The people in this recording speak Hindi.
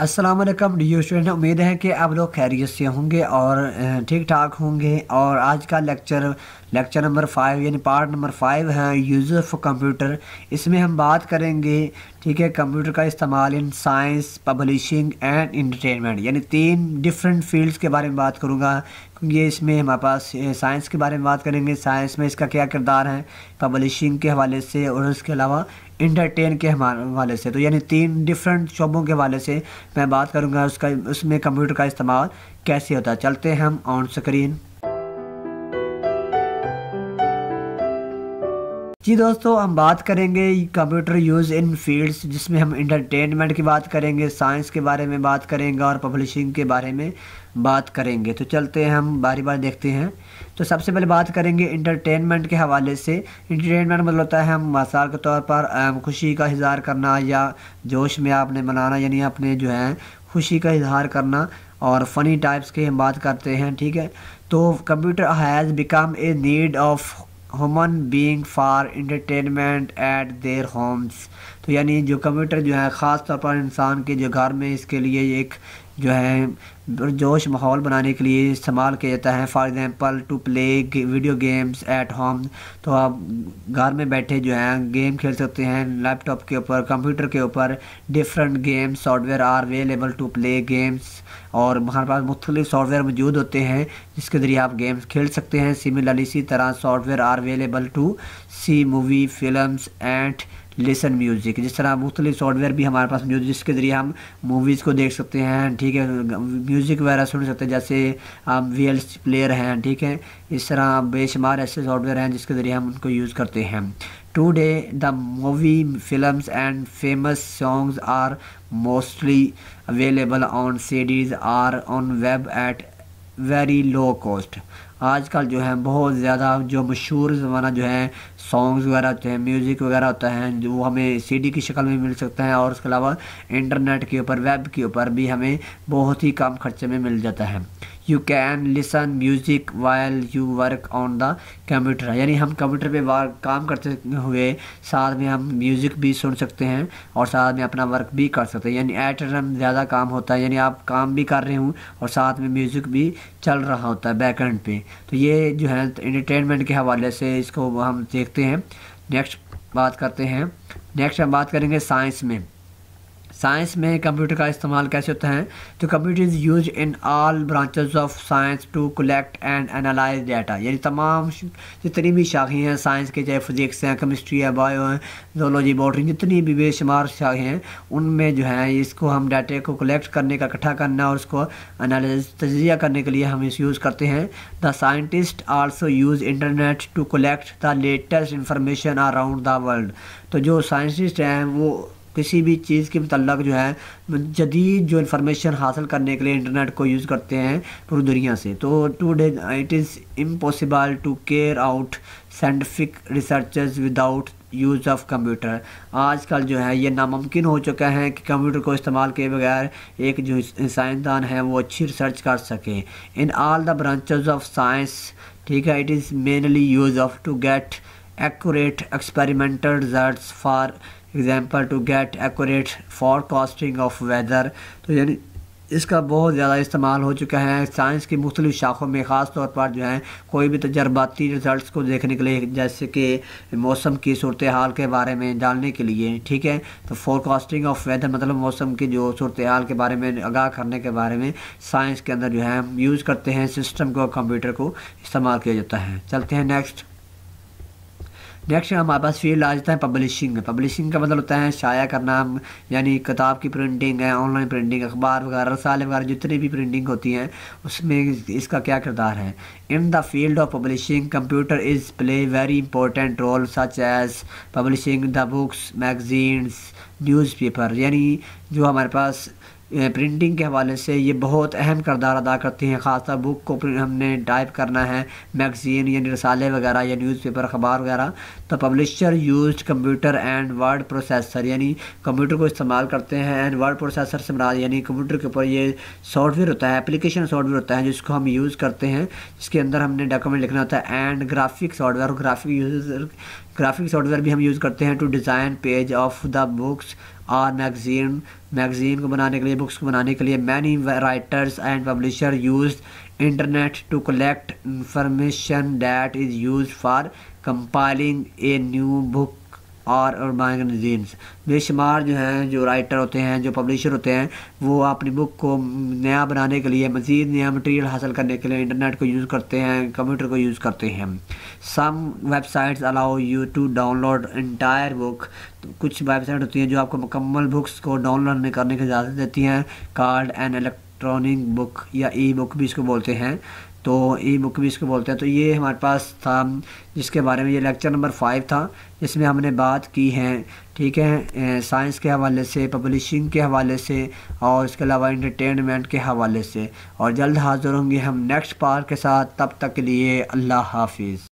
असलम डी स्टूडेंट उम्मीद है कि आप लोग खैरियत से होंगे और ठीक ठाक होंगे और आज का लेक्चर लेक्चर नंबर फाइव यानी पार्ट नंबर फाइव है यूज़ ऑफ कंप्यूटर इसमें हम बात करेंगे ठीक है कंप्यूटर का इस्तेमाल in science publishing and entertainment यानी तीन डिफरेंट फील्ड्स के बारे में बात करूँगा ये इसमें हमारे पास साइंस के बारे में बात करेंगे साइंस में इसका क्या किरदार है पब्लिशिंग के हवाले से और इसके अलावा इंटरटेन के हवाले से तो यानी तीन डिफरेंट शोबों के हवाले से मैं बात करूँगा उसका उसमें कंप्यूटर का इस्तेमाल कैसे होता है चलते हैं हम ऑन स्क्रीन जी दोस्तों हम बात करेंगे कंप्यूटर यूज़ इन फील्ड्स जिसमें हम इंटरटेनमेंट की बात करेंगे साइंस के बारे में बात करेंगे और पब्लिशिंग के बारे में बात करेंगे तो चलते हैं हम बारी बार देखते हैं तो सबसे पहले बात करेंगे इंटरटेनमेंट के हवाले से इंटरटेनमेंट मतलब होता है हम मसाल के तौर पर खुशी का इजहार करना या जोश में आपने मनाना यानी अपने जो है खुशी का इजहार करना और फ़नी टाइप्स की हम बात करते हैं ठीक है तो computer has become a need of human being for entertainment at their homes तो यानी जो कंप्यूटर जो है ख़ास तौर पर इंसान के जो घर में इसके लिए एक जो है जोश माहौल बनाने के लिए इस्तेमाल किया जाता है for example to play video games at home तो आप घर में बैठे जो हैं गेम खेल सकते हैं लैपटॉप के ऊपर कंप्यूटर के ऊपर different games software are available to play games और हमारे पास मुख्तलिफ सॉफ्टवेयर मौजूद होते हैं जिसके ज़रिए आप गेम्स खेल सकते हैं सिमिलरली इसी तरह software are available to see movie film and listen music जिस तरह मुख्तलि सॉफ्टवेयर भी हमारे पास मौजूद जिसके ज़रिए हम मूवीज़ को देख सकते हैं ठीक है म्यूज़िक वगैरह सुन सकते हैं जैसे हम वी प्लेयर हैं ठीक है इस तरह बेशुमार ऐसे सॉफ्टवेयर हैं जिसके ज़रिए हम उनको यूज़ करते हैं today the movie film and famous songs are mostly available on CDs or on web at very low cost आजकल जो है बहुत ज़्यादा जो मशहूर ज़माना जो है सॉन्ग्स वगैरह होते हैं म्यूज़िक वगैरह होता है वो हमें सीडी की शक्ल में मिल सकता है और उसके अलावा इंटरनेट के ऊपर वेब के ऊपर भी हमें बहुत ही कम खर्चे में मिल जाता है you can listen music while you work on the computer यानी हम कंप्यूटर पे काम करते हुए साथ में हम म्यूज़िक भी सुन सकते हैं और साथ में अपना वर्क भी कर सकते हैं यानी एट रन ज़्यादा काम होता है यानी आप काम भी कर रहे हूँ और साथ में म्यूज़िक भी चल रहा होता है बैकेंड पे तो ये जो है इंटरटेनमेंट के हवाले से इसको हम देखते हैं नेक्स्ट बात करते हैं नेक्स्ट हम बात करेंगे साइंस में साइंस में कंप्यूटर का इस्तेमाल कैसे होता है तो computer is use in all branches of science to collect and analyse data यानी तमाम जितनी भी शाखें हैं साइंस के चाहे फिज़िक्स हैं केमिस्ट्री है बायो हैं जोलॉजी बॉटरी जितनी भी बेशुमार शाखें हैं उनमें जो है इसको हम डाटे को कलेक्ट करने का इकट्ठा करना और उसको एनालिस तजिया करने के लिए हम इस यूज़ करते हैं the scientist also use internet to collect the latest information around the world तो जो साइंटिस्ट हैं वो किसी भी चीज़ के मतलब जो है जदीद जो इन्फॉर्मेशन हासिल करने के लिए इंटरनेट को यूज़ करते हैं पूरी दुनिया से तो today it is impossible to carry out scientific researchers without use of computer आजकल जो है ये नामुमकिन हो चुका है कि कंप्यूटर को इस्तेमाल किए बगैर एक जो साइंसदान है वो अच्छी रिसर्च कर सके in all the branches of science ठीक है it is mainly use of to get accurate experimental results for example to get accurate forecasting of weather तो यानी इसका बहुत ज़्यादा इस्तेमाल हो चुका है साइंस की मुख्तु शाखों में ख़ास तौर पर जो है कोई भी तजर्बाती रिज़ल्ट को देखने के लिए जैसे कि मौसम की सूरत हाल के बारे में जानने के लिए ठीक है तो फोरकास्टिंग ऑफ वेदर मतलब मौसम की जो सूरत हाल के बारे में आगाह करने के बारे में साइंस के अंदर जो है हम यूज़ करते हैं सिस्टम को कंप्यूटर को इस्तेमाल किया जाता है चलते हैं नेक्स्ट नेक्स्ट हमारे पास फील्ड आ जाता है पब्लिशिंग पब्लिशिंग का मतलब होता है शाया करना यानी किताब की प्रिंटिंग है ऑनलाइन प्रिंटिंग अखबार वगैरह रसाले वगैरह जितनी भी प्रिंटिंग होती हैं उसमें इसका क्या किरदार है in the field of publishing computer is play very important role such as publishing the books magazines newspaper यानी जो हमारे पास प्रिंटिंग के हवाले से ये बहुत अहम करदार अदा करती हैं ख़ासतौर बुक को हमने टाइप करना है मैगज़ीन या रसाले वगैरह या न्यूज़पेपर अखबार वगैरह तो publisher use computer and word processor यानी कंप्यूटर को इस्तेमाल करते हैं एंड वर्ड प्रोसेसर से मरा यानी कंप्यूटर के ऊपर ये सॉफ्टवेयर होता है एप्लीकेशन सॉफ्टवेयर होता है जिसको हम यूज़ करते हैं जिसके अंदर हमने डॉक्यूमेंट लिखना होता है and graphic software graphic user graphic software भी हम यूज़ करते हैं to design page of the books और मैगजीन मैगजीन को बनाने के लिए बुक्स को बनाने के लिए many writers and publisher use internet to collect information that is use for compiling a new book or और मैगजीन्स बेशुमार जो हैं जो राइटर होते हैं जो पब्लिशर होते हैं वो अपनी बुक को नया बनाने के लिए मज़ीद नया मटेरियल हासिल करने के लिए इंटरनेट को यूज़ करते हैं कंप्यूटर को यूज़ करते हैं some websites allow you to download entire book कुछ वेबसाइट होती हैं जो आपको मुकम्मल बुक्स को डाउनलोड करने की इजाज़त देती हैं कार्ड एंड इलेक्ट्रॉनिक बुक या ई बुक भी इसको बोलते हैं तो ई बुक भी इसको बोलते हैं तो ये हमारे पास था जिसके बारे में ये लेक्चर नंबर फाइव था जिसमें हमने बात की है ठीक है साइंस के हवाले से पब्लिशिंग के हवाले से और इसके अलावा इंटरटेनमेंट के हवाले से और जल्द हाजिर होंगे हम नेक्स्ट पार्ट के साथ तब तक के लिए अल्लाह हाफिज़